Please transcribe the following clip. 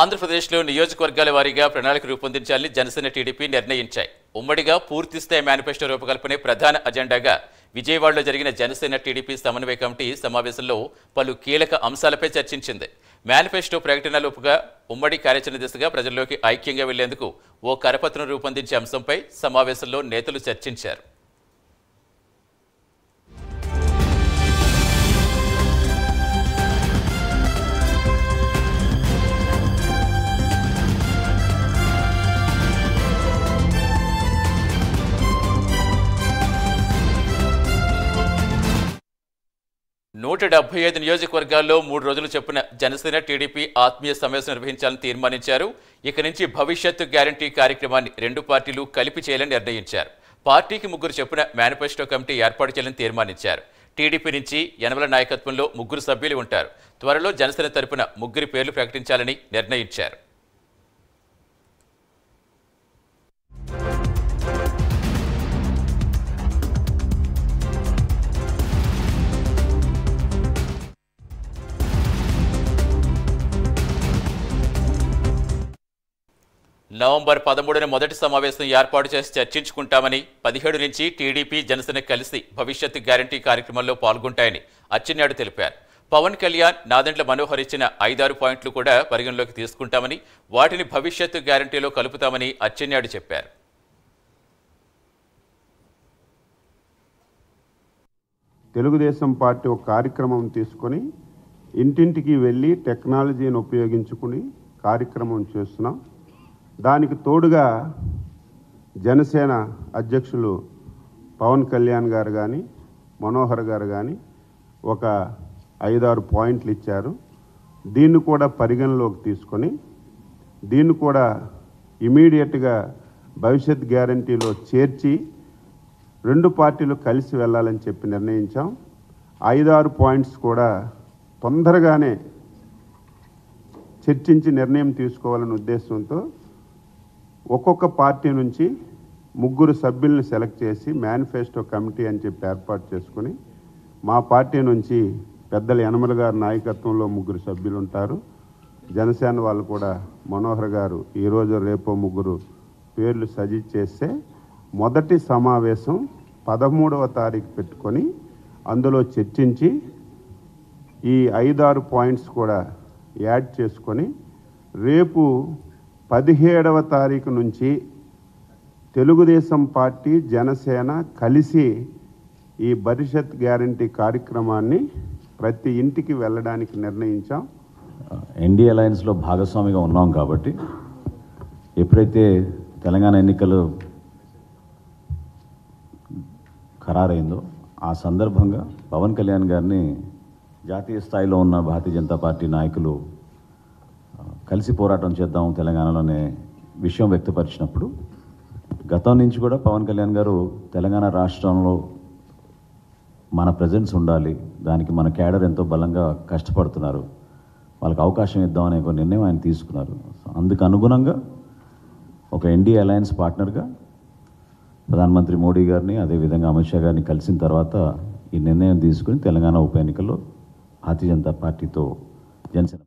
ఆంధ్రప్రదేశ్లో నియోజకవర్గాల వారీగా ప్రణాళిక రూపొందించాలని జనసేన టీడీపీ నిర్ణయించాయి ఉమ్మడిగా పూర్తిస్థాయి మేనిఫెస్టో రూపకల్పనే ప్రధాన అజెండాగా విజయవాడలో జరిగిన జనసేన టీడీపీ సమన్వయ కమిటీ సమావేశంలో పలు కీలక అంశాలపై చర్చించింది మేనిఫెస్టో లోపుగా ఉమ్మడి కార్యాచరణ దిశగా ప్రజల్లోకి ఐక్యంగా వెళ్లేందుకు ఓ కరపత్రం రూపొందించే అంశంపై సమావేశంలో నేతలు చర్చించారు నూట డెబ్బై ఐదు నియోజకవర్గాల్లో మూడు రోజులు చొప్పున జనసేన టీడీపీ ఆత్మీయ సమావేశం నిర్వహించాలని తీర్మానించారు ఇక నుంచి భవిష్యత్తు గ్యారంటీ కార్యక్రమాన్ని రెండు పార్టీలు కలిపి చేయాలని నిర్ణయించారు పార్టీకి ముగ్గురు చొప్పున మేనిఫెస్టో కమిటీ ఏర్పాటు చేయాలని తీర్మానించారు టీడీపీ నుంచి యనమల నాయకత్వంలో ముగ్గురు సభ్యులు ఉంటారు త్వరలో జనసేన తరపున ముగ్గురి పేర్లు ప్రకటించాలని నిర్ణయించారు నవంబర్ పదమూడున మొదటి సమావేశం ఏర్పాటు చేసి చర్చించుకుంటామని పదిహేడు నుంచి టీడీపీ జనసేన కలిసి భవిష్యత్ గ్యారంటీ కార్యక్రమంలో పాల్గొంటాయని అచ్చెన్నాయుడు తెలిపారు పవన్ కళ్యాణ్ నాదెండ్ల మనోహర్ ఇచ్చిన ఐదారు పాయింట్లు కూడా పరిగణలోకి తీసుకుంటామని వాటిని భవిష్యత్తు గ్యారంటీలో కలుపుతామని అచ్చెన్నాయుడు చెప్పారు తెలుగుదేశం పార్టీ ఒక కార్యక్రమం తీసుకొని ఇంటింటికి వెళ్ళి టెక్నాలజీని ఉపయోగించుకుని కార్యక్రమం చేస్తున్నాం దానికి తోడుగా జనసేన అధ్యక్షులు పవన్ కళ్యాణ్ గారు కానీ మనోహర్ గారు కానీ ఒక ఐదారు పాయింట్లు ఇచ్చారు దీన్ని కూడా పరిగణలోకి తీసుకొని దీన్ని కూడా ఇమీడియట్గా భవిష్యత్ గ్యారంటీలో చేర్చి రెండు పార్టీలు కలిసి వెళ్ళాలని చెప్పి నిర్ణయించాం ఐదారు పాయింట్స్ కూడా తొందరగానే చర్చించి నిర్ణయం తీసుకోవాలనే ఉద్దేశంతో ఒక్కొక్క పార్టీ నుంచి ముగ్గురు సభ్యుల్ని సెలెక్ట్ చేసి మేనిఫెస్టో కమిటీ అని చెప్పి ఏర్పాటు చేసుకుని మా పార్టీ నుంచి పెద్దల యనమల గారు నాయకత్వంలో ముగ్గురు సభ్యులు ఉంటారు జనసేన వాళ్ళు కూడా మనోహర్ గారు ఈరోజు రేపో ముగ్గురు పేర్లు సజెస్ట్ చేస్తే మొదటి సమావేశం పదమూడవ తారీఖు పెట్టుకొని అందులో చర్చించి ఈ ఐదారు పాయింట్స్ కూడా యాడ్ చేసుకొని రేపు పదిహేడవ తారీఖు నుంచి తెలుగుదేశం పార్టీ జనసేన కలిసి ఈ భవిష్యత్ గ్యారంటీ కార్యక్రమాన్ని ప్రతి ఇంటికి వెళ్ళడానికి నిర్ణయించాం ఎన్డీ అలయన్స్లో భాగస్వామిగా ఉన్నాం కాబట్టి ఎప్పుడైతే తెలంగాణ ఎన్నికలు ఖరారైందో ఆ సందర్భంగా పవన్ కళ్యాణ్ గారిని జాతీయ స్థాయిలో ఉన్న భారతీయ జనతా పార్టీ నాయకులు కలిసి పోరాటం చేద్దాం తెలంగాణలోనే విషయం వ్యక్తపరిచినప్పుడు గతం నుంచి కూడా పవన్ కళ్యాణ్ గారు తెలంగాణ రాష్ట్రంలో మన ప్రజెన్స్ ఉండాలి దానికి మన క్యాడర్ ఎంతో బలంగా కష్టపడుతున్నారు వాళ్ళకి అవకాశం ఇద్దామనే ఒక నిర్ణయం ఆయన తీసుకున్నారు అందుకు అనుగుణంగా ఒక ఎన్డీఏ అలయన్స్ పార్ట్నర్గా ప్రధానమంత్రి మోడీ గారిని అదేవిధంగా అమిత్ షా గారిని కలిసిన తర్వాత ఈ నిర్ణయం తీసుకుని తెలంగాణ ఉప ఎన్నికల్లో భారతీయ జనతా పార్టీతో జనసేన